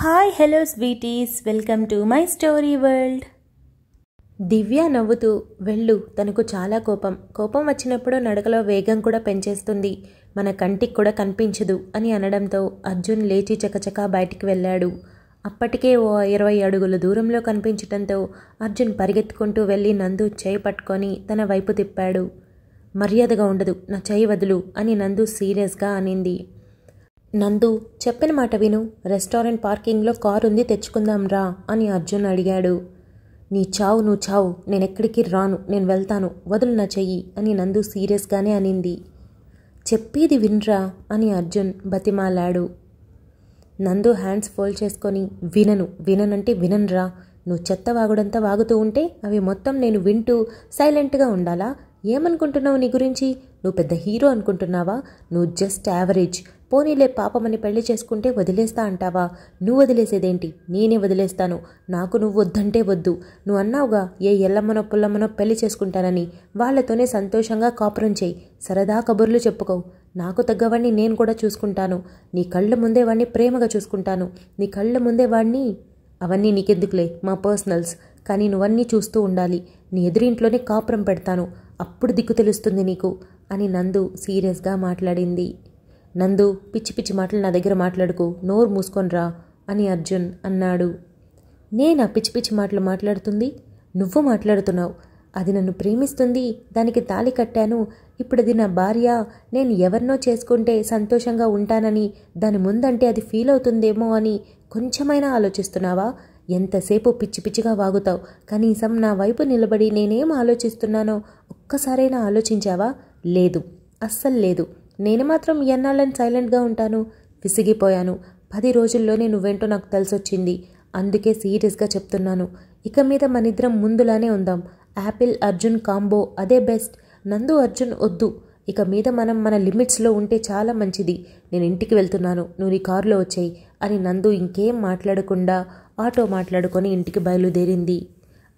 hi hello sweeties welcome to my story world Divya నవ్వుతూ వెళ్ళు తనకు చాలా కోపం కోపం వచ్చినప్పుడు నడకలో వేగం కూడా పెంచేస్తుంది మన కంటికి కూడా కనిపించదు అని అనడంతో అర్జున్ లేచి చకచకా బయటికి వెళ్ళాడు అప్పటికే ఓ ఇరవై అడుగుల దూరంలో కనిపించడంతో అర్జున్ పరిగెత్తుకుంటూ వెళ్ళి నందు చేయి పట్టుకొని తన వైపు తిప్పాడు మర్యాదగా ఉండదు నా చేయి వదులు అని నందు సీరియస్గా అనింది నందు చెప్పిన మాట విను రెస్టారెంట్ పార్కింగ్లో కారు ఉంది తెచ్చుకుందాం రా అని అర్జున్ అడిగాడు నీ చావు నువ్వు చావు నేనెక్కడికి రాను నేను వెళ్తాను వదులు నా చెయ్యి అని నందు సీరియస్గానే అనింది చెప్పేది వినరా అని అర్జున్ బతిమాలాడు నందు హ్యాండ్స్ ఫోల్డ్ చేసుకొని వినను విననంటే విననురా నువ్వు చెత్త వాగుడంతా వాగుతూ ఉంటే అవి మొత్తం నేను వింటూ సైలెంట్గా ఉండాలా ఏమనుకుంటున్నావు నీ గురించి నువ్వు పెద్ద హీరో అనుకుంటున్నావా నువ్వు జస్ట్ యావరేజ్ పోనీలే పాపమని పెళ్లి చేసుకుంటే వదిలేస్తా అంటావా నువ్వు వదిలేసేదేంటి నేనే వదిలేస్తాను నాకు నువ్వు వద్దంటే వద్దు నువ్వు అన్నావుగా ఏ ఎల్లమ్మనో పుల్లమ్మనో పెళ్లి చేసుకుంటానని వాళ్లతోనే సంతోషంగా కాపురం చేయి సరదా కబుర్లు చెప్పుకోవు నాకు తగ్గవాణ్ణి నేను కూడా చూసుకుంటాను నీ కళ్ళ ముందే వాణ్ణి ప్రేమగా చూసుకుంటాను నీ కళ్ళ ముందే వాణ్ణి అవన్నీ నీకెందుకులే మా పర్సనల్స్ కానీ నువ్వన్నీ చూస్తూ ఉండాలి నీ ఎదురింట్లోనే కాపురం పెడతాను అప్పుడు దిక్కు తెలుస్తుంది నీకు అని నందు సీరియస్గా మాట్లాడింది నందు పిచ్చి పిచ్చి మాటలు నా దగ్గర మాట్లాడుకు నోరు మూసుకొనిరా అని అర్జున్ అన్నాడు నేనా పిచ్చి పిచ్చి మాటలు మాట్లాడుతుంది నువ్వు మాట్లాడుతున్నావు అది నన్ను ప్రేమిస్తుంది దానికి తాలి కట్టాను ఇప్పుడు అది నా భార్య నేను ఎవరినో చేసుకుంటే సంతోషంగా ఉంటానని దాని ముందంటే అది ఫీల్ అవుతుందేమో అని కొంచెమైనా ఆలోచిస్తున్నావా ఎంతసేపు పిచ్చి పిచ్చిగా వాగుతావు కనీసం నా వైపు నిలబడి నేనేం ఆలోచిస్తున్నానో ఒక్కసారైనా ఆలోచించావా లేదు అస్సలు లేదు నేను మాత్రం ఎన్నాళ్ళని సైలెంట్గా ఉంటాను విసిగిపోయాను పది రోజుల్లోనే నువ్వేంటో నాకు తెలిసొచ్చింది అందుకే సీరియస్గా చెప్తున్నాను ఇక మీద మనిద్దరం ముందులానే ఉందాం యాపిల్ అర్జున్ కాంబో అదే బెస్ట్ నందు అర్జున్ వద్దు ఇక మీద మనం మన లిమిట్స్లో ఉంటే చాలా మంచిది నేను ఇంటికి వెళ్తున్నాను నువ్వు నీ కారులో వచ్చాయి అని నందు ఇంకేం మాట్లాడకుండా ఆటో మాట్లాడుకొని ఇంటికి బయలుదేరింది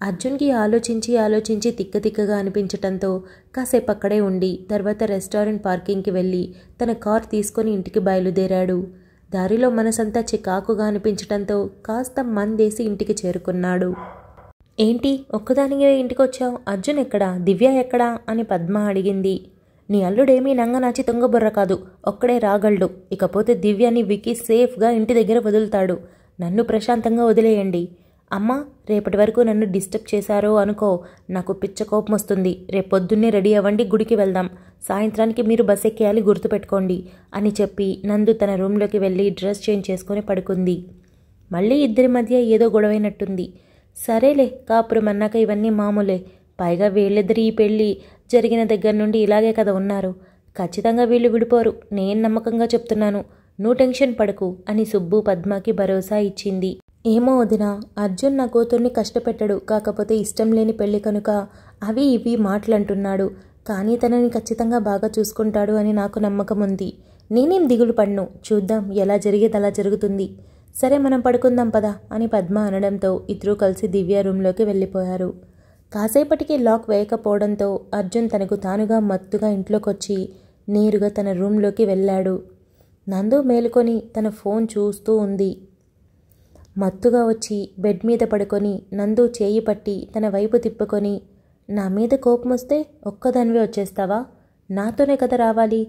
అర్జున్కి ఆలోచించి ఆలోచించి తిక్కతిక్కగా అనిపించటంతో కాసేపు అక్కడే ఉండి తర్వాత రెస్టారెంట్ పార్కింగ్కి వెళ్ళి తన కార్ తీసుకొని ఇంటికి బయలుదేరాడు దారిలో మనసంతా చికాకుగా అనిపించటంతో కాస్త మందేసి ఇంటికి చేరుకున్నాడు ఏంటి ఒక్కదానిగా ఇంటికి వచ్చావు అర్జున్ ఎక్కడా దివ్య ఎక్కడా అని పద్మ అడిగింది నీ అల్లుడేమీ నంగనాచి తొంగబుర్ర కాదు ఒక్కడే రాగలడు ఇకపోతే దివ్యని వికి సేఫ్గా ఇంటి దగ్గర వదులుతాడు నన్ను ప్రశాంతంగా వదిలేయండి అమ్మా రేపటి వరకు నన్ను డిస్టర్బ్ చేశారో అనుకో నాకు పిచ్చ కోపం వస్తుంది రేపొద్దున్నే రెడీ అవ్వండి గుడికి వెళ్దాం సాయంత్రానికి మీరు బస్ ఎక్కేయాలి గుర్తుపెట్టుకోండి అని చెప్పి నందు తన రూమ్లోకి వెళ్ళి డ్రెస్ చేంజ్ చేసుకుని పడుకుంది మళ్ళీ ఇద్దరి మధ్య ఏదో గొడవైనట్టుంది సరేలే కాపురం అన్నాక ఇవన్నీ మామూలే పైగా వీళ్ళిద్దరి ఈ పెళ్ళి జరిగిన దగ్గర నుండి ఇలాగే కదా ఉన్నారు ఖచ్చితంగా వీళ్ళు విడిపోరు నేను నమ్మకంగా చెప్తున్నాను నువ్వు టెన్షన్ పడకు అని సుబ్బు పద్మకి భరోసా ఇచ్చింది ఏమో వదిన అర్జున్ నా కూతుర్ని కష్టపెట్టడు కాకపోతే ఇష్టం లేని పెళ్లి కనుక అవి ఇవి మాటలంటున్నాడు కానీ తనని ఖచ్చితంగా బాగా చూసుకుంటాడు అని నాకు నమ్మకం ఉంది నేనేం దిగులు పడ్ను చూద్దాం ఎలా జరిగేది అలా జరుగుతుంది సరే మనం పడుకుందాం పదా అని పద్మ అనడంతో ఇద్దరూ కలిసి దివ్య రూంలోకి వెళ్ళిపోయారు కాసేపటికి లాక్ వేయకపోవడంతో అర్జున్ తనకు తానుగా మత్తుగా ఇంట్లోకొచ్చి నేరుగా తన రూమ్లోకి వెళ్ళాడు నందు మేలుకొని తన ఫోన్ చూస్తూ ఉంది మత్తుగా వచ్చి బెడ్ మీద పడుకొని నందు చేయి పట్టి తన వైపు తిప్పుకొని నా మీద కోపం వస్తే ఒక్కదానివే వచ్చేస్తావా నాతోనే కదా రావాలి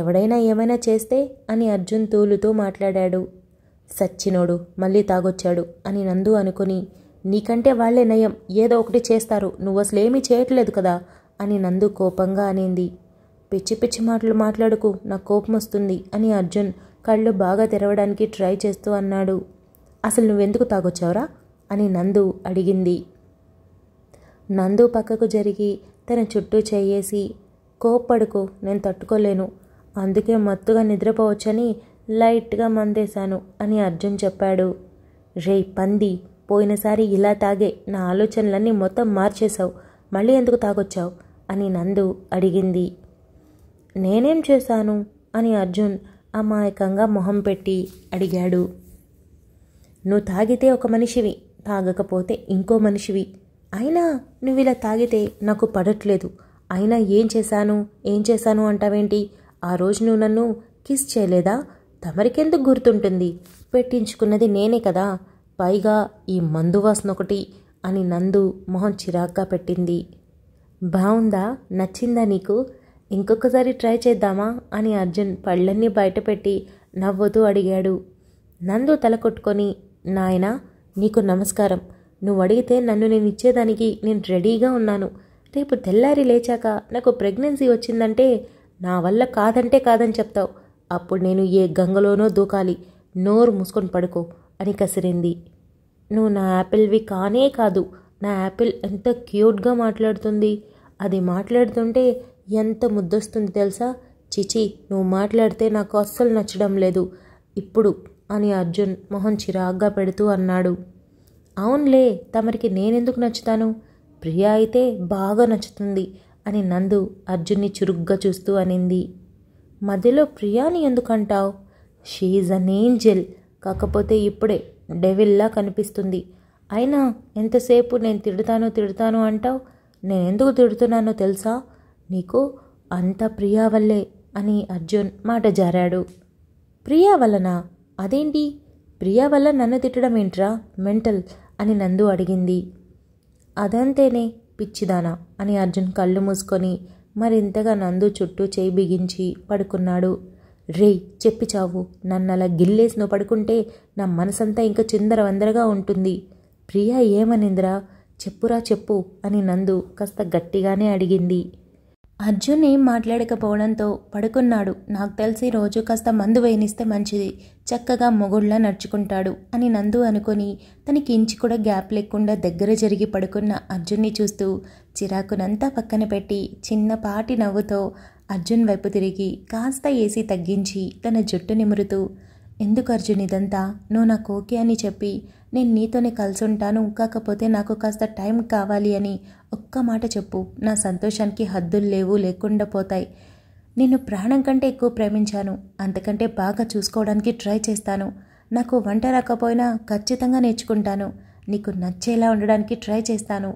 ఎవడైనా ఏమైనా చేస్తే అని అర్జున్ తూలుతూ మాట్లాడాడు సచ్చినోడు మళ్ళీ తాగొచ్చాడు అని నందు అనుకుని నీకంటే వాళ్లే నయం ఏదో ఒకటి చేస్తారు నువ్వు అసలేమీ చేయట్లేదు కదా అని నందు కోపంగా అనింది పిచ్చి పిచ్చి మాటలు మాట్లాడుకు నాకు కోపం వస్తుంది అని అర్జున్ కళ్ళు బాగా తెరవడానికి ట్రై చేస్తూ అన్నాడు అసలు నువ్వెందుకు తాగొచ్చావురా అని నందు అడిగింది నందు పక్కకు జరిగి తన చుట్టూ చేయేసి కోప్పడుకు నేను తట్టుకోలేను అందుకే మత్తుగా నిద్రపోవచ్చని లైట్గా మందేశాను అని అర్జున్ చెప్పాడు రే పంది పోయినసారి ఇలా తాగే నా ఆలోచనలన్నీ మొత్తం మార్చేశావు మళ్ళీ ఎందుకు తాగొచ్చావు అని నందు అడిగింది నేనేం చేశాను అని అర్జున్ అమాయకంగా మొహం పెట్టి అడిగాడు నువ్వు తాగితే ఒక మనిషివి తాగకపోతే ఇంకో మనిషివి అయినా నువ్వు ఇలా తాగితే నాకు పడట్లేదు అయినా ఏం చేశాను ఏం చేశాను అంటావేంటి ఆ రోజు నువ్వు నన్ను కిస్ చేయలేదా తమరికెందుకు గుర్తుంటుంది పెట్టించుకున్నది నేనే కదా పైగా ఈ మందు వాసన ఒకటి అని నందు మొహం చిరాగ్గా పెట్టింది బాగుందా నచ్చిందా నీకు ఇంకొకసారి ట్రై చేద్దామా అని అర్జున్ పళ్ళన్నీ బయటపెట్టి నవ్వుతూ అడిగాడు నందు తల కొట్టుకొని నాయనా నీకు నమస్కారం నువ్వు అడిగితే నన్ను నేను ఇచ్చేదానికి నేను రెడీగా ఉన్నాను రేపు తెల్లారి లేచాక నాకు ప్రెగ్నెన్సీ వచ్చిందంటే నా వల్ల కాదంటే కాదని చెప్తావు అప్పుడు నేను ఏ గంగలోనో దూకాలి నోరు మూసుకొని పడుకో అని కసిరింది నువ్వు నా యాపిల్వి కానే కాదు నా యాపిల్ ఎంత క్యూట్గా మాట్లాడుతుంది అది మాట్లాడుతుంటే ఎంత ముద్దొస్తుంది తెలుసా చిచి నువ్వు మాట్లాడితే నాకు అస్సలు నచ్చడం లేదు ఇప్పుడు అని అర్జున్ మొహం చిరాగ్గా పెడుతూ అన్నాడు అవునులే తమరికి నేనెందుకు నచ్చుతాను ప్రియా అయితే బాగా నచ్చుతుంది అని నందు అర్జున్ని చురుగ్గా చూస్తూ అనింది మధ్యలో ప్రియాని ఎందుకంటావు షీఈ్ అన్ ఏంజెల్ కాకపోతే ఇప్పుడే డెవిల్లా కనిపిస్తుంది అయినా ఎంతసేపు నేను తిడతాను తిడతాను అంటావు నేను ఎందుకు తిడుతున్నానో తెలుసా నీకు అంత ప్రియా వల్లే అని అర్జున్ మాట జారాడు ప్రియా వలన అదేంటి ప్రియా వల్ల నన్ను తిట్టడం ఏంట్రా మెంటల్ అని నందు అడిగింది అదంతేనే పిచ్చిదానా అని అర్జున్ కళ్ళు మూసుకొని మరింతగా నందు చుట్టూ చేయి బిగించి పడుకున్నాడు రే చెప్పి చావు నన్ను అలా గిల్లేసి నువ్వు పడుకుంటే నా మనసంతా ఇంకా చిందరవందరగా ఉంటుంది ప్రియా ఏమనిందిరా చెప్పురా చెప్పు అని నందు కాస్త గట్టిగానే అడిగింది అర్జున్ ఏం మాట్లాడకపోవడంతో పడుకున్నాడు నాకు తెలిసి రోజు కాస్త మందు వేయనిస్తే మంచిది చక్కగా మొగుళ్ళ నడుచుకుంటాడు అని నందు అనుకుని తనకి ఇంచి కూడా గ్యాప్ లేకుండా దగ్గర జరిగి పడుకున్న అర్జున్ని చూస్తూ చిరాకునంతా పక్కన పెట్టి చిన్నపాటి నవ్వుతో అర్జున్ వైపు తిరిగి కాస్త ఏసీ తగ్గించి తన జుట్టు నిమురుతూ ఎందుకు అర్జున్ ఇదంతా నువ్వు నాకు ఓకే అని చెప్పి నేను నీతోనే కలిసి ఉంటాను కాకపోతే నాకు కాస్త టైం కావాలి అని ఒక్క మాట చెప్పు నా సంతోషానికి హద్దులు లేవు లేకుండా పోతాయి నిన్ను ప్రాణం కంటే ఎక్కువ ప్రేమించాను అంతకంటే బాగా చూసుకోవడానికి ట్రై చేస్తాను నాకు వంట రాకపోయినా ఖచ్చితంగా నేర్చుకుంటాను నీకు నచ్చేలా ఉండడానికి ట్రై చేస్తాను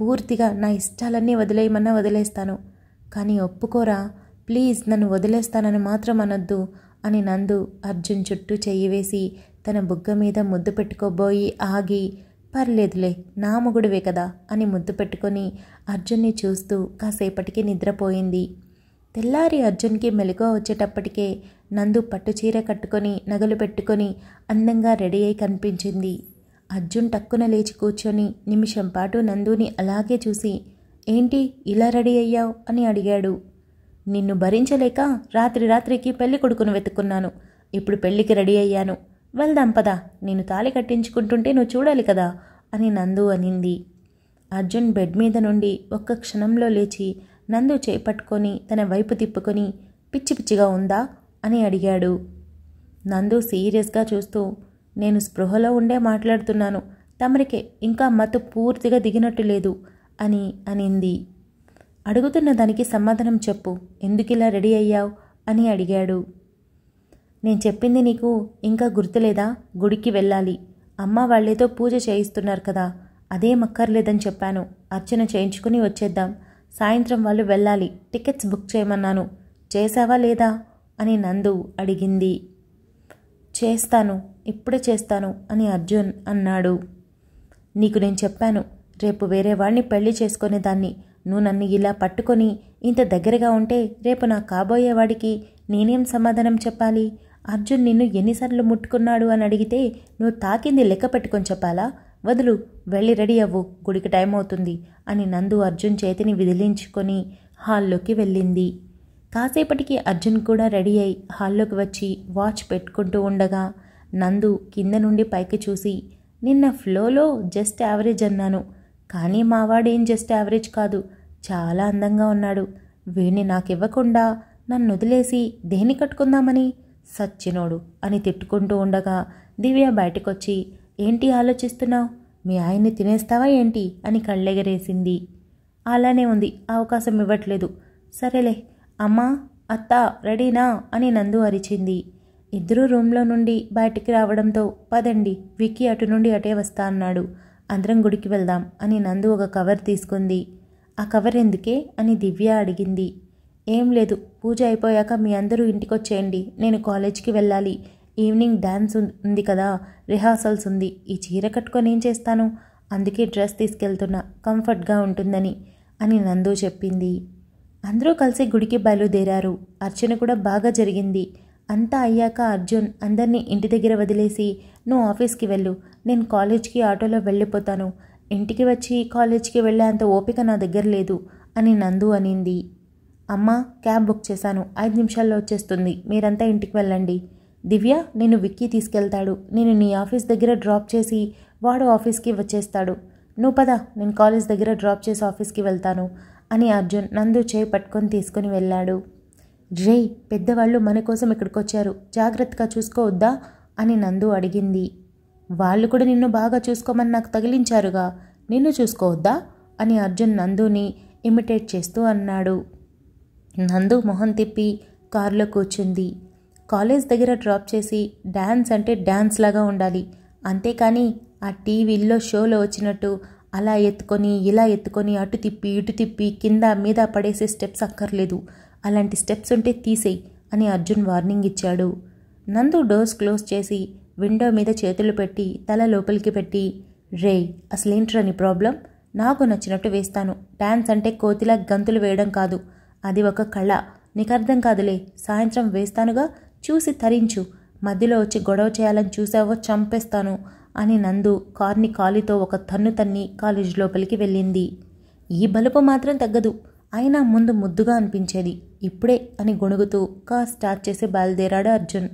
పూర్తిగా నా ఇష్టాలన్నీ వదిలేయమన్నా వదిలేస్తాను కానీ ఒప్పుకోరా ప్లీజ్ నన్ను వదిలేస్తానని మాత్రం అనొద్దు అని నందు అర్జున్ చుట్టూ చెయ్యి వేసి తన బుగ్గ మీద ముద్దు పెట్టుకోబోయి ఆగి పర్లేదులే నా మొగుడువే కదా అని ముద్దు పెట్టుకొని అర్జున్ని చూస్తూ కాసేపటికి నిద్రపోయింది తెల్లారి అర్జున్కి మెలుగు వచ్చేటప్పటికే నందు పట్టుచీర కట్టుకొని నగలు పెట్టుకొని అందంగా రెడీ అయి కనిపించింది అర్జున్ టక్కున లేచి కూర్చొని నిమిషం పాటు నందుని అలాగే చూసి ఏంటి ఇలా రెడీ అయ్యావు అని అడిగాడు నిన్ను భరించలేక రాత్రి రాత్రికి పెళ్లి కొడుకును వెతుక్కున్నాను ఇప్పుడు పెళ్లికి రెడీ అయ్యాను వెళ్దాం పద నేను తాళి కట్టించుకుంటుంటే నువ్వు చూడాలి కదా అని నందు అనింది అర్జున్ బెడ్ మీద నుండి ఒక్క క్షణంలో లేచి నందు చేపట్టుకొని తన వైపు తిప్పుకొని పిచ్చి పిచ్చిగా ఉందా అని అడిగాడు నందు సీరియస్గా చూస్తూ నేను స్పృహలో ఉండే మాట్లాడుతున్నాను తమరికే ఇంకా మత్తు పూర్తిగా దిగినట్టు లేదు అని అనింది అడుగుతున్న దానికి సమాధానం చెప్పు ఎందుకిలా రెడీ అయ్యావు అని అడిగాడు నేను చెప్పింది నీకు ఇంకా గుర్తులేదా గుడికి వెళ్ళాలి అమ్మ వాళ్లేదో పూజ చేయిస్తున్నారు కదా అక్కర్లేదని చెప్పాను అర్చన చేయించుకుని వచ్చేద్దాం సాయంత్రం వాళ్ళు వెళ్ళాలి టికెట్స్ బుక్ చేయమన్నాను చేశావా లేదా అని నందు అడిగింది చేస్తాను ఇప్పుడే చేస్తాను అని అర్జున్ అన్నాడు నీకు నేను చెప్పాను రేపు వేరే వాడిని పెళ్లి దాన్ని నువ్వు నన్ను ఇలా పట్టుకొని ఇంత దగ్గరగా ఉంటే రేపు నా కాబోయేవాడికి నేనేం సమాధానం చెప్పాలి అర్జున్ నిన్ను ఎన్నిసార్లు ముట్టుకున్నాడు అని అడిగితే నువ్వు తాకింది లెక్క పెట్టుకొని చెప్పాలా వదులు వెళ్ళి రెడీ అవ్వు గుడికి టైం అవుతుంది అని నందు అర్జున్ చేతిని విదిలించుకొని హాల్లోకి వెళ్ళింది కాసేపటికి అర్జున్ కూడా రెడీ అయి హాల్లోకి వచ్చి వాచ్ పెట్టుకుంటూ ఉండగా నందు కింద నుండి పైకి చూసి నిన్న ఫ్లోలో జస్ట్ యావరేజ్ అన్నాను కానీ మావాడేం జస్ట్ యావరేజ్ కాదు చాలా అందంగా ఉన్నాడు నాకు నాకివ్వకుండా నన్ను వదిలేసి దేన్ని కట్టుకుందామని సచ్చినోడు అని తిట్టుకుంటూ ఉండగా దివ్య బయటకొచ్చి ఏంటి ఆలోచిస్తున్నావు మీ ఆయన్ని తినేస్తావా ఏంటి అని కళ్ళెగరేసింది అలానే ఉంది అవకాశం ఇవ్వట్లేదు సరేలే అమ్మా అత్త రెడీనా అని నందు అరిచింది ఇద్దరూ రూమ్లో నుండి బయటికి రావడంతో పదండి విక్కీ అటు నుండి అటే వస్తా అన్నాడు అందరం గుడికి వెళ్దాం అని నందు ఒక కవర్ తీసుకుంది ఆ కవర్ ఎందుకే అని దివ్య అడిగింది ఏం లేదు పూజ అయిపోయాక మీ అందరూ ఇంటికొచ్చేయండి నేను కాలేజ్కి వెళ్ళాలి ఈవినింగ్ డ్యాన్స్ ఉంది కదా రిహార్సల్స్ ఉంది ఈ చీర కట్టుకొని ఏం చేస్తాను అందుకే డ్రెస్ తీసుకెళ్తున్నా కంఫర్ట్గా ఉంటుందని అని నందు చెప్పింది అందరూ కలిసి గుడికి బయలుదేరారు అర్చన కూడా బాగా జరిగింది అంతా అయ్యాక అర్జున్ అందరినీ ఇంటి దగ్గర వదిలేసి నువ్వు ఆఫీస్కి వెళ్ళు నేను కాలేజ్కి ఆటోలో వెళ్ళిపోతాను ఇంటికి వచ్చి కాలేజ్కి అంత ఓపిక నా దగ్గర లేదు అని నందు అనింది అమ్మ క్యాబ్ బుక్ చేశాను ఐదు నిమిషాల్లో వచ్చేస్తుంది మీరంతా ఇంటికి వెళ్ళండి దివ్య నేను విక్కీ తీసుకెళ్తాడు నేను నీ ఆఫీస్ దగ్గర డ్రాప్ చేసి వాడు ఆఫీస్కి వచ్చేస్తాడు నువ్వు పద నేను కాలేజ్ దగ్గర డ్రాప్ చేసి ఆఫీస్కి వెళ్తాను అని అర్జున్ నందు చేయి పట్టుకొని తీసుకుని వెళ్ళాడు జై పెద్దవాళ్ళు మన కోసం ఇక్కడికి వచ్చారు జాగ్రత్తగా చూసుకోవద్దా అని నందు అడిగింది వాళ్ళు కూడా నిన్ను బాగా చూసుకోమని నాకు తగిలించారుగా నిన్ను చూసుకోవద్దా అని అర్జున్ నందుని ఇమిటేట్ చేస్తూ అన్నాడు నందు మొహం తిప్పి కారులో కూర్చుంది కాలేజ్ దగ్గర డ్రాప్ చేసి డ్యాన్స్ అంటే డ్యాన్స్ లాగా ఉండాలి అంతేకాని ఆ టీవీల్లో షోలో వచ్చినట్టు అలా ఎత్తుకొని ఇలా ఎత్తుకొని అటు తిప్పి ఇటు తిప్పి కింద మీద పడేసే స్టెప్స్ అక్కర్లేదు అలాంటి స్టెప్స్ ఉంటే తీసేయి అని అర్జున్ వార్నింగ్ ఇచ్చాడు నందు డోర్స్ క్లోజ్ చేసి విండో మీద చేతులు పెట్టి తల లోపలికి పెట్టి రే అసలేంట్రని ప్రాబ్లం నాకు నచ్చినట్టు వేస్తాను డ్యాన్స్ అంటే కోతిలా గంతులు వేయడం కాదు అది ఒక కళ నీకర్థం కాదులే సాయంత్రం వేస్తానుగా చూసి తరించు మధ్యలో వచ్చి గొడవ చేయాలని చూసావో చంపేస్తాను అని నందు కార్ని కాలితో ఒక తన్ను తన్ని కాలేజ్ లోపలికి వెళ్ళింది ఈ బలుపు మాత్రం తగ్గదు అయినా ముందు ముద్దుగా అనిపించేది ఇప్పుడే అని గొణుగుతూ కా స్టార్ట్ చేసి బయలుదేరాడు అర్జున్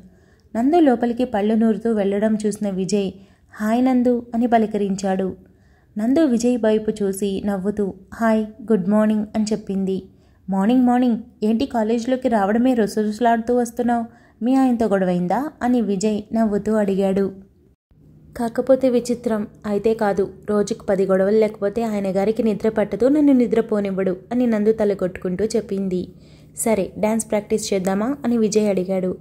నందు లోపలికి పళ్ళు నూరుతూ వెళ్ళడం చూసిన విజయ్ హాయ్ నందు అని పలికరించాడు నందు విజయ్ వైపు చూసి నవ్వుతూ హాయ్ గుడ్ మార్నింగ్ అని చెప్పింది మార్నింగ్ మార్నింగ్ ఏంటి కాలేజీలోకి రావడమే రుసరుసలాడుతూ వస్తున్నావు మీ ఆయనతో గొడవైందా అని విజయ్ నవ్వుతూ అడిగాడు కాకపోతే విచిత్రం అయితే కాదు రోజుకు పది గొడవలు లేకపోతే ఆయన గారికి నిద్ర పట్టదు నన్ను నిద్రపోనివ్వడు అని నందు తల కొట్టుకుంటూ చెప్పింది సరే డ్యాన్స్ ప్రాక్టీస్ చేద్దామా అని విజయ్ అడిగాడు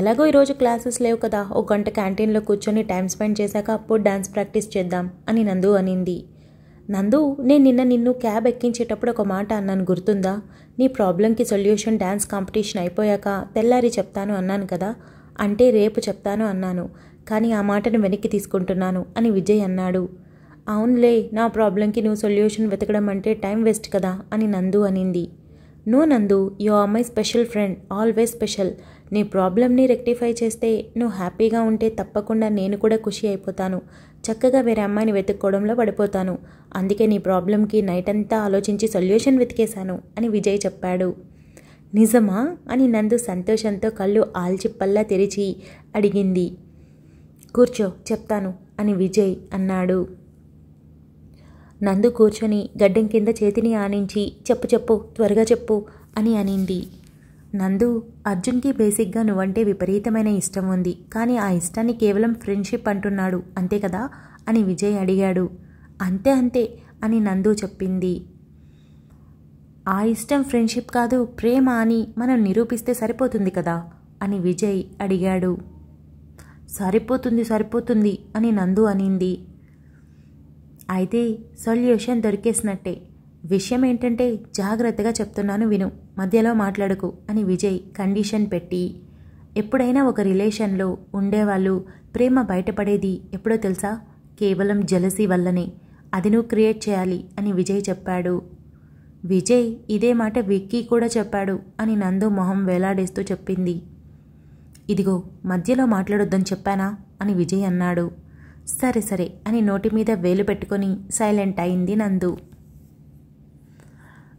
ఎలాగో ఈరోజు క్లాసెస్ లేవు కదా ఒక గంట క్యాంటీన్లో కూర్చొని టైం స్పెండ్ చేశాక అప్పుడు డ్యాన్స్ ప్రాక్టీస్ చేద్దాం అని నందు అనింది నందు నేను నిన్న నిన్ను క్యాబ్ ఎక్కించేటప్పుడు ఒక మాట అన్నాను గుర్తుందా నీ ప్రాబ్లంకి సొల్యూషన్ డ్యాన్స్ కాంపిటీషన్ అయిపోయాక తెల్లారి చెప్తాను అన్నాను కదా అంటే రేపు చెప్తాను అన్నాను కానీ ఆ మాటను వెనక్కి తీసుకుంటున్నాను అని విజయ్ అన్నాడు అవునులే నా ప్రాబ్లంకి నువ్వు సొల్యూషన్ వెతకడం అంటే టైం వేస్ట్ కదా అని నందు అనింది నో నందు యు అమ్మాయి స్పెషల్ ఫ్రెండ్ ఆల్వేస్ స్పెషల్ నీ ప్రాబ్లమ్ని రెక్టిఫై చేస్తే నువ్వు హ్యాపీగా ఉంటే తప్పకుండా నేను కూడా ఖుషి అయిపోతాను చక్కగా వేరే అమ్మాయిని వెతుక్కోవడంలో పడిపోతాను అందుకే నీ ప్రాబ్లంకి నైట్ అంతా ఆలోచించి సొల్యూషన్ వెతికేశాను అని విజయ్ చెప్పాడు నిజమా అని నందు సంతోషంతో కళ్ళు ఆల్చిప్పల్లా తెరిచి అడిగింది కూర్చో చెప్తాను అని విజయ్ అన్నాడు నందు కూర్చొని గడ్డం కింద చేతిని ఆనించి చెప్పు చెప్పు త్వరగా చెప్పు అని అనింది నందు అర్జున్కి బేసిక్గా నువ్వంటే విపరీతమైన ఇష్టం ఉంది కానీ ఆ ఇష్టాన్ని కేవలం ఫ్రెండ్షిప్ అంటున్నాడు అంతే కదా అని విజయ్ అడిగాడు అంతే అంతే అని నందు చెప్పింది ఆ ఇష్టం ఫ్రెండ్షిప్ కాదు ప్రేమ అని మనం నిరూపిస్తే సరిపోతుంది కదా అని విజయ్ అడిగాడు సరిపోతుంది సరిపోతుంది అని నందు అనింది అయితే సొల్యూషన్ దొరికేసినట్టే విషయం ఏంటంటే జాగ్రత్తగా చెప్తున్నాను విను మధ్యలో మాట్లాడుకు అని విజయ్ కండిషన్ పెట్టి ఎప్పుడైనా ఒక రిలేషన్లో ఉండేవాళ్ళు ప్రేమ బయటపడేది ఎప్పుడో తెలుసా కేవలం జలసీ వల్లనే అది నువ్వు క్రియేట్ చేయాలి అని విజయ్ చెప్పాడు విజయ్ ఇదే మాట విక్కీ కూడా చెప్పాడు అని నందు మొహం వేలాడేస్తూ చెప్పింది ఇదిగో మధ్యలో మాట్లాడొద్దని చెప్పానా అని విజయ్ అన్నాడు సరే సరే అని నోటి మీద వేలు పెట్టుకొని సైలెంట్ అయింది నందు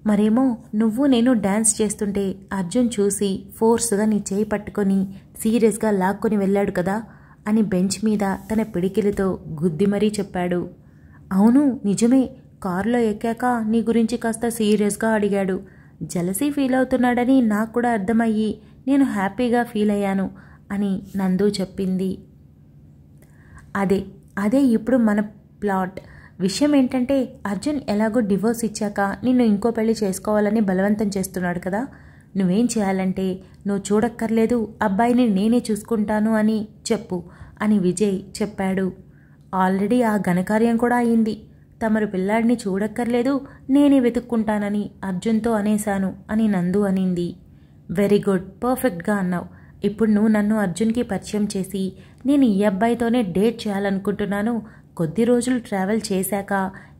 మరేమో నువ్వు నేను డ్యాన్స్ చేస్తుంటే అర్జున్ చూసి ఫోర్స్గా నీ చేయి పట్టుకొని సీరియస్గా లాక్కొని వెళ్ళాడు కదా అని బెంచ్ మీద తన పిడికిలితో గుద్ది మరీ చెప్పాడు అవును నిజమే కారులో ఎక్కాక నీ గురించి కాస్త సీరియస్గా అడిగాడు జలసీ ఫీల్ అవుతున్నాడని నాకు కూడా అర్థమయ్యి నేను హ్యాపీగా ఫీల్ అయ్యాను అని నందు చెప్పింది అదే అదే ఇప్పుడు మన ప్లాట్ విషయం ఏంటంటే అర్జున్ ఎలాగో డివోర్స్ ఇచ్చాక నిన్ను ఇంకో పెళ్లి చేసుకోవాలని బలవంతం చేస్తున్నాడు కదా నువ్వేం చేయాలంటే నువ్వు చూడక్కర్లేదు అబ్బాయిని నేనే చూసుకుంటాను అని చెప్పు అని విజయ్ చెప్పాడు ఆల్రెడీ ఆ ఘనకార్యం కూడా అయింది తమరు పిల్లాడిని చూడక్కర్లేదు నేనే వెతుక్కుంటానని అర్జున్తో అనేశాను అని నందు అనింది వెరీ గుడ్ పర్ఫెక్ట్గా అన్నావు ఇప్పుడు నువ్వు నన్ను అర్జున్కి పరిచయం చేసి నేను ఈ అబ్బాయితోనే డేట్ చేయాలనుకుంటున్నాను కొద్ది రోజులు ట్రావెల్ చేశాక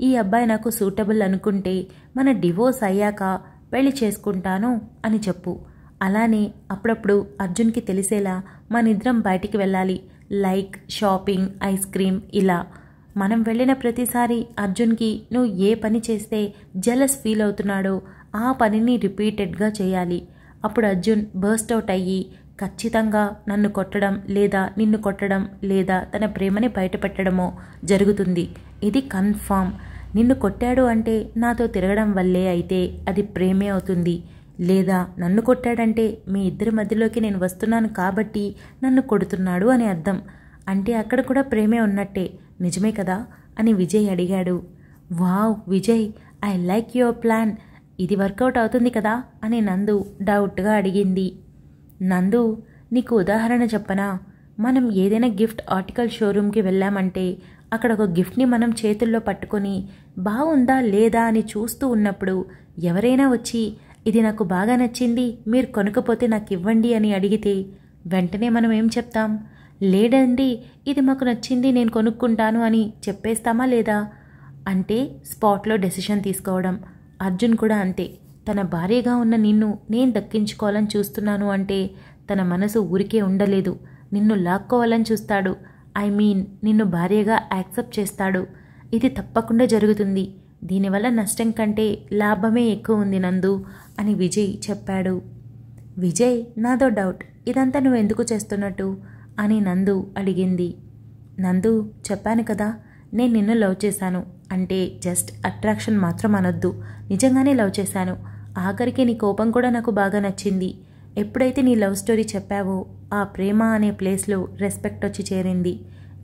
ఈ అబ్బాయి నాకు సూటబుల్ అనుకుంటే మన డివోర్స్ అయ్యాక పెళ్లి చేసుకుంటాను అని చెప్పు అలానే అప్పుడప్పుడు అర్జున్కి తెలిసేలా మనిద్దరం బయటికి వెళ్ళాలి లైక్ షాపింగ్ ఐస్ క్రీమ్ ఇలా మనం వెళ్ళిన ప్రతిసారి అర్జున్కి నువ్వు ఏ పని చేస్తే జలస్ ఫీల్ అవుతున్నాడో ఆ పనిని రిపీటెడ్గా చేయాలి అప్పుడు అర్జున్ బర్స్ట్ అవుట్ అయ్యి ఖచ్చితంగా నన్ను కొట్టడం లేదా నిన్ను కొట్టడం లేదా తన ప్రేమని బయటపెట్టడమో జరుగుతుంది ఇది కన్ఫామ్ నిన్ను కొట్టాడు అంటే నాతో తిరగడం వల్లే అయితే అది ప్రేమే అవుతుంది లేదా నన్ను కొట్టాడంటే మీ ఇద్దరి మధ్యలోకి నేను వస్తున్నాను కాబట్టి నన్ను కొడుతున్నాడు అని అర్థం అంటే అక్కడ కూడా ప్రేమే ఉన్నట్టే నిజమే కదా అని విజయ్ అడిగాడు wow Vijay I like your plan ఇది వర్కౌట్ అవుతుంది కదా అని నందు డౌట్గా అడిగింది నందు నీకు ఉదాహరణ చెప్పనా మనం ఏదైనా గిఫ్ట్ ఆర్టికల్ షోరూమ్కి వెళ్ళామంటే అక్కడ ఒక గిఫ్ట్ని మనం చేతుల్లో పట్టుకొని బాగుందా లేదా అని చూస్తూ ఉన్నప్పుడు ఎవరైనా వచ్చి ఇది నాకు బాగా నచ్చింది మీరు కొనకపోతే నాకు ఇవ్వండి అని అడిగితే వెంటనే మనం ఏం చెప్తాం లేదండి ఇది మాకు నచ్చింది నేను కొనుక్కుంటాను అని చెప్పేస్తామా లేదా అంటే స్పాట్లో డెసిషన్ తీసుకోవడం అర్జున్ కూడా అంతే తన భార్యగా ఉన్న నిన్ను నేను దక్కించుకోవాలని చూస్తున్నాను అంటే తన మనసు ఊరికే ఉండలేదు నిన్ను లాక్కోవాలని చూస్తాడు ఐ మీన్ నిన్ను భార్యగా యాక్సెప్ట్ చేస్తాడు ఇది తప్పకుండా జరుగుతుంది దీనివల్ల నష్టం కంటే లాభమే ఎక్కువ ఉంది నందు అని విజయ్ చెప్పాడు విజయ్ నాదో డౌట్ ఇదంతా నువ్వు ఎందుకు చేస్తున్నట్టు అని నందు అడిగింది నందు చెప్పాను కదా నేను నిన్ను లవ్ చేశాను అంటే జస్ట్ అట్రాక్షన్ మాత్రం అనొద్దు నిజంగానే లవ్ చేశాను ఆఖరికి నీ కోపం కూడా నాకు బాగా నచ్చింది ఎప్పుడైతే నీ లవ్ స్టోరీ చెప్పావో ఆ ప్రేమ అనే ప్లేస్లో రెస్పెక్ట్ వచ్చి చేరింది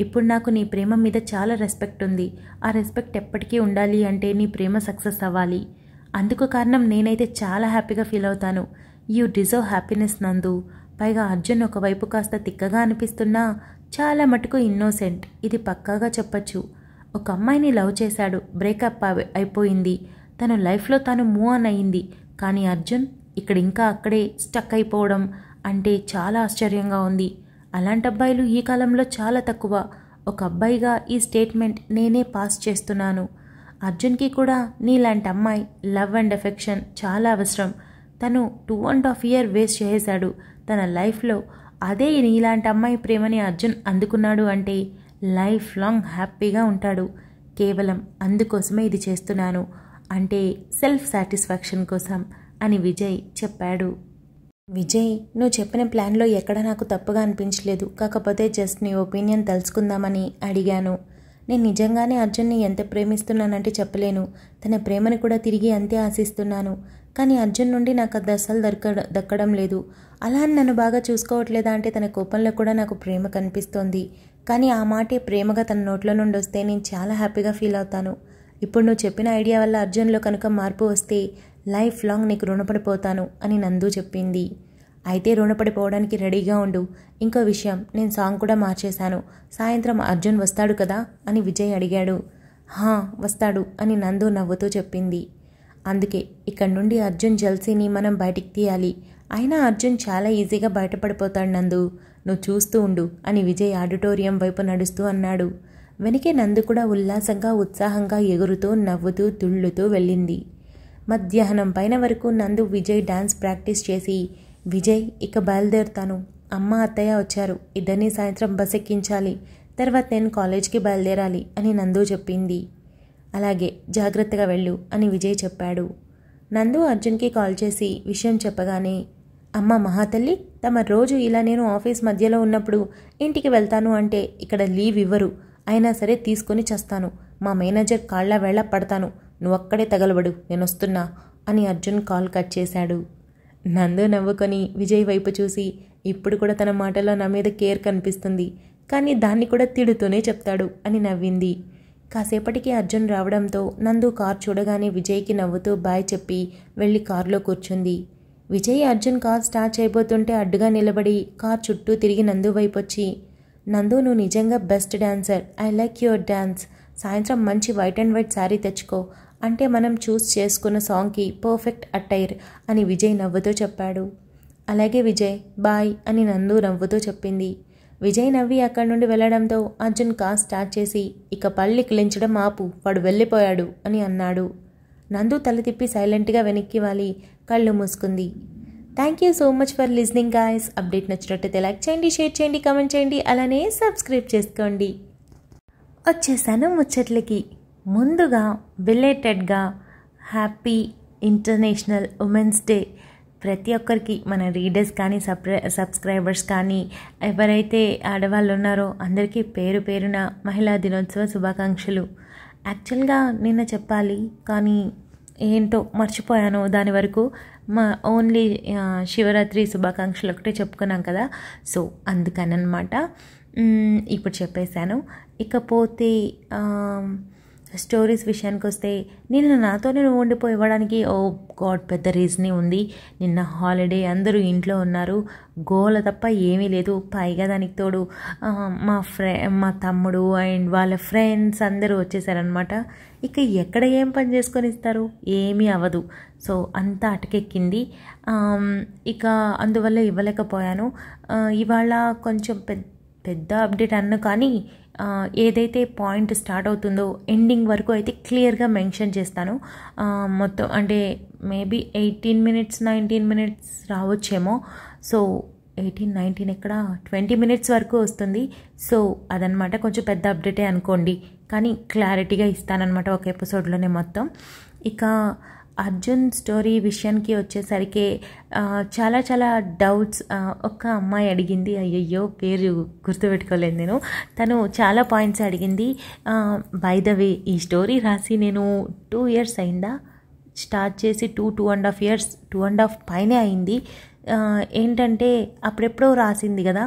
ఇప్పుడు నాకు నీ ప్రేమ మీద చాలా రెస్పెక్ట్ ఉంది ఆ రెస్పెక్ట్ ఎప్పటికీ ఉండాలి అంటే నీ ప్రేమ సక్సెస్ అవ్వాలి అందుకు కారణం నేనైతే చాలా హ్యాపీగా ఫీల్ అవుతాను యూ డిజర్వ్ హ్యాపీనెస్ నందు పైగా అర్జున్ ఒకవైపు కాస్త తిక్కగా అనిపిస్తున్నా చాలా మటుకు ఇన్నోసెంట్ ఇది పక్కాగా చెప్పచ్చు ఒక అమ్మాయిని లవ్ చేశాడు బ్రేకప్ అయిపోయింది తను లైఫ్లో తను మూవ్ ఆన్ అయింది కానీ అర్జున్ ఇక్కడ ఇంకా అక్కడే స్టక్ అయిపోవడం అంటే చాలా ఆశ్చర్యంగా ఉంది అలాంటి అబ్బాయిలు ఈ కాలంలో చాలా తక్కువ ఒక అబ్బాయిగా ఈ స్టేట్మెంట్ నేనే పాస్ చేస్తున్నాను అర్జున్కి కూడా నీలాంటి అమ్మాయి లవ్ అండ్ ఎఫెక్షన్ చాలా అవసరం తను two and half year waste చేశాడు తన లైఫ్లో అదే నీలాంటి అమ్మాయి ప్రేమని అర్జున్ అందుకున్నాడు అంటే లైఫ్ లాంగ్ హ్యాపీగా ఉంటాడు కేవలం అందుకోసమే ఇది చేస్తున్నాను అంటే సెల్ఫ్ సాటిస్ఫాక్షన్ కోసం అని విజయ్ చెప్పాడు విజయ్ నువ్వు చెప్పిన ప్లాన్లో ఎక్కడ నాకు తప్పుగా అనిపించలేదు కాకపోతే జస్ట్ నీ ఒపీనియన్ తెలుసుకుందామని అడిగాను నేను నిజంగానే అర్జున్ని ఎంత ప్రేమిస్తున్నానంటే చెప్పలేను తన ప్రేమను కూడా తిరిగి అంతే ఆశిస్తున్నాను కానీ అర్జున్ నుండి నాకు అది అసలు దొరక దక్కడం లేదు అలా అని నన్ను బాగా చూసుకోవట్లేదా అంటే తన కోపంలో కూడా నాకు ప్రేమ కనిపిస్తోంది కానీ ఆ మాటే ప్రేమగా తన నోట్లో నుండి వస్తే నేను చాలా హ్యాపీగా ఫీల్ అవుతాను ఇప్పుడు నువ్వు చెప్పిన ఐడియా వల్ల అర్జున్లో కనుక మార్పు వస్తే లైఫ్ లాంగ్ నీకు రుణపడిపోతాను అని నందు చెప్పింది అయితే రుణపడిపోవడానికి రెడీగా ఉండు ఇంకో విషయం నేను సాంగ్ కూడా మార్చేశాను సాయంత్రం అర్జున్ వస్తాడు కదా అని విజయ్ అడిగాడు హా వస్తాడు అని నందు నవ్వుతూ చెప్పింది అందుకే ఇక్కడ నుండి అర్జున్ జల్సీని మనం బయటికి తీయాలి అయినా అర్జున్ చాలా ఈజీగా బయటపడిపోతాడు నందు నువ్వు చూస్తూ ఉండు అని విజయ్ ఆడిటోరియం వైపు నడుస్తూ అన్నాడు వెనకే నందు కూడా ఉల్లాసంగా ఉత్సాహంగా ఎగురుతూ నవ్వుతూ తుళ్ళుతూ వెళ్ళింది మధ్యాహ్నం పైన వరకు నందు విజయ్ డాన్స్ ప్రాక్టీస్ చేసి విజయ్ ఇక బయలుదేరుతాను అమ్మ అత్తయ్య వచ్చారు ఇద్దరిని సాయంత్రం బస్ ఎక్కించాలి తర్వాత నేను కాలేజ్కి బయలుదేరాలి అని నందు చెప్పింది అలాగే జాగ్రత్తగా వెళ్ళు అని విజయ్ చెప్పాడు నందు అర్జున్కి కాల్ చేసి విషయం చెప్పగానే అమ్మ మహాతల్లి తమ రోజు ఇలా నేను ఆఫీస్ మధ్యలో ఉన్నప్పుడు ఇంటికి వెళ్తాను అంటే ఇక్కడ లీవ్ ఇవ్వరు అయినా సరే తీసుకొని చేస్తాను మా మేనేజర్ కాళ్ళ వేళ పడతాను నువ్వక్కడే తగలబడు నేను వస్తున్నా అని అర్జున్ కాల్ కట్ చేశాడు నందు నవ్వుకొని విజయ్ వైపు చూసి ఇప్పుడు కూడా తన మాటలో నా మీద కేర్ కనిపిస్తుంది కానీ దాన్ని కూడా తిడుతూనే చెప్తాడు అని నవ్వింది కాసేపటికి అర్జున్ రావడంతో నందు కార్ చూడగానే విజయ్కి నవ్వుతూ బాయ్ చెప్పి వెళ్ళి కారులో కూర్చుంది విజయ్ అర్జున్ కార్ స్టార్ట్ అయిపోతుంటే అడ్డుగా నిలబడి కార్ చుట్టూ తిరిగి నందు వైపు వచ్చి నందు నువ్వు నిజంగా best dancer I like your dance సాయంత్రం మంచి వైట్ అండ్ వైట్ శారీ తెచ్చుకో అంటే మనం చూస్ చేసుకున్న సాంగ్కి పర్ఫెక్ట్ అట్టైర్ అని విజయ్ నవ్వుతూ చెప్పాడు అలాగే విజయ్ బాయ్ అని నందు నవ్వుతూ చెప్పింది విజయ్ నవ్వి అక్కడి నుండి వెళ్లడంతో అర్జున్ కాస్ స్టార్ట్ చేసి ఇక పళ్ళి కిలించడం ఆపు వాడు వెళ్ళిపోయాడు అని అన్నాడు నందు తల తిప్పి సైలెంట్గా వెనక్కి వాలి కళ్ళు మూసుకుంది thank you so much for listening guys update నచ్చినట్టయితే లైక్ చేయండి షేర్ చేయండి కమెంట్ చేయండి అలానే సబ్స్క్రైబ్ చేసుకోండి వచ్చేసాను ముచ్చట్లకి ముందుగా బిలేటెడ్గా హ్యాపీ ఇంటర్నేషనల్ ఉమెన్స్ డే ప్రతి ఒక్కరికి మన రీడర్స్ కానీ సబ్స్క్రై సబ్స్క్రైబర్స్ కానీ ఎవరైతే ఆడవాళ్ళు ఉన్నారో అందరికీ పేరు పేరున మహిళా దినోత్సవ శుభాకాంక్షలు యాక్చువల్గా నిన్న చెప్పాలి కానీ ఏంటో మర్చిపోయాను దాని వరకు మా ఓన్లీ శివరాత్రి శుభాకాంక్షలు ఒకటే చెప్పుకున్నాం కదా సో అందుకని అనమాట ఇప్పుడు చెప్పేశాను ఇకపోతే స్టోరీస్ విషయానికి వస్తే నిన్న నాతో నేను ఉండిపోయివ్వడానికి ఓ గాడ్ పెద్ద రీజనే ఉంది నిన్న హాలిడే అందరూ ఇంట్లో ఉన్నారు గోల తప్ప ఏమీ లేదు పైగా దానికి తోడు మా ఫ్రె మా తమ్ముడు అండ్ వాళ్ళ ఫ్రెండ్స్ అందరూ వచ్చేసారనమాట ఇక ఎక్కడ ఏం పని చేసుకొని ఇస్తారు ఏమీ అవ్వదు సో అంత అటకెక్కింది ఇక అందువల్ల ఇవ్వలేకపోయాను ఇవాళ కొంచెం పెద్ద పెద్ద అప్డేట్ అన్న కానీ ఏదైతే పాయింట్ స్టార్ట్ అవుతుందో ఎండింగ్ వరకు అయితే క్లియర్గా మెన్షన్ చేస్తాను మొత్తం అంటే maybe eighteen minutes nineteen minutes రావచ్చేమో సో ఎయిటీన్ నైన్టీన్ ఎక్కడ ట్వంటీ మినిట్స్ వరకు వస్తుంది సో అదనమాట కొంచెం పెద్ద అప్డేటే అనుకోండి కానీ క్లారిటీగా ఇస్తానన్నమాట ఒక ఎపిసోడ్లోనే మొత్తం ఇక అర్జున్ స్టోరీ విషయానికి వచ్చేసరికి చాలా చాలా డౌట్స్ ఒక అమ్మాయి అడిగింది అయ్యయ్యో పేరు గుర్తుపెట్టుకోలేదు నేను తను చాలా పాయింట్స్ అడిగింది బై ద వే ఈ స్టోరీ రాసి నేను టూ ఇయర్స్ అయిందా స్టార్ట్ చేసి two two and half years two and half పైనే అయింది ఏంటంటే అప్పుడెప్పుడో రాసింది కదా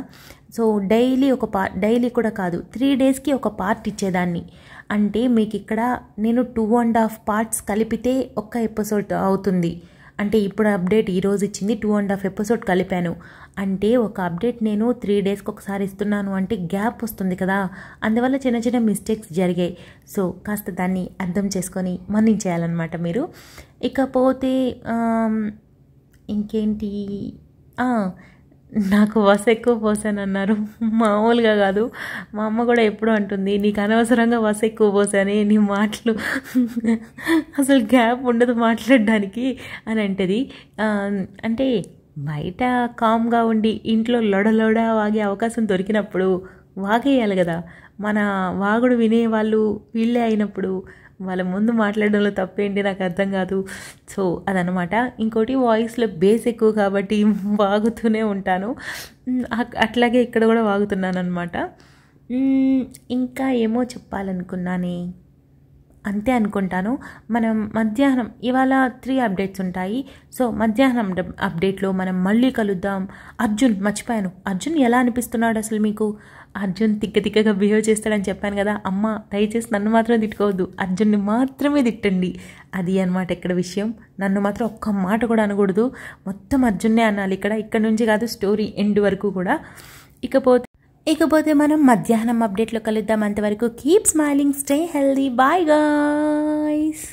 సో డైలీ ఒక పార్ట్ డైలీ కూడా కాదు త్రీ డేస్కి ఒక పార్ట్ ఇచ్చేదాన్ని అంటే మీకు ఇక్కడ నేను టూ అండ్ హాఫ్ పార్ట్స్ కలిపితే ఒక్క ఎపిసోడ్ అవుతుంది అంటే ఇప్పుడు అప్డేట్ ఈరోజు ఇచ్చింది టూ అండ్ హాఫ్ ఎపిసోడ్ కలిపాను అంటే ఒక అప్డేట్ నేను త్రీ డేస్కి ఒకసారి ఇస్తున్నాను అంటే గ్యాప్ వస్తుంది కదా అందువల్ల చిన్న చిన్న మిస్టేక్స్ జరిగాయి సో కాస్త దాన్ని అర్థం చేసుకొని మన్నించేయాలన్నమాట మీరు ఇకపోతే ఇంకేంటి నాకు వస ఎక్కువ పోసానన్నారు మామూలుగా కాదు మా అమ్మ కూడా ఎప్పుడు అంటుంది నీకు అనవసరంగా వస ఎక్కువ పోసానే నీ మాటలు అసలు గ్యాప్ ఉండదు మాట్లాడడానికి అని అంటది అంటే బయట కామ్గా ఉండి ఇంట్లో లొడలోడ వాగే అవకాశం దొరికినప్పుడు వాగేయాలి కదా మన వాగుడు వినేవాళ్ళు వీళ్ళే అయినప్పుడు వాళ్ళ ముందు మాట్లాడడంలో తప్పేంటి నాకు అర్థం కాదు సో అదనమాట ఇంకోటి వాయిస్లో బేస్ ఎక్కువ కాబట్టి వాగుతూనే ఉంటాను అట్లాగే ఇక్కడ కూడా వాగుతున్నాను అనమాట ఇంకా ఏమో చెప్పాలనుకున్నానే అంతే అనుకుంటాను మనం మధ్యాహ్నం ఇవాళ త్రీ అప్డేట్స్ ఉంటాయి సో మధ్యాహ్నం అప్డేట్లో మనం మళ్ళీ కలుద్దాం అర్జున్ మర్చిపోయాను అర్జున్ ఎలా అనిపిస్తున్నాడు అసలు మీకు అర్జున్ తిక్క తిక్కగా బిహేవ్ చేస్తాడని చెప్పాను కదా అమ్మ దయచేసి నన్ను మాత్రం తిట్టుకోవద్దు అర్జున్ని మాత్రమే తిట్టండి అది అనమాట ఇక్కడ విషయం నన్ను మాత్రం ఒక్క మాట కూడా అనకూడదు మొత్తం అర్జున్నే అనాలి ఇక్కడ ఇక్కడ నుంచి కాదు స్టోరీ ఎండ్ వరకు కూడా ఇకపోతే ఇకపోతే మనం మధ్యాహ్నం అప్డేట్లో కలుద్దాం అంతవరకు keep smiling stay healthy bye guys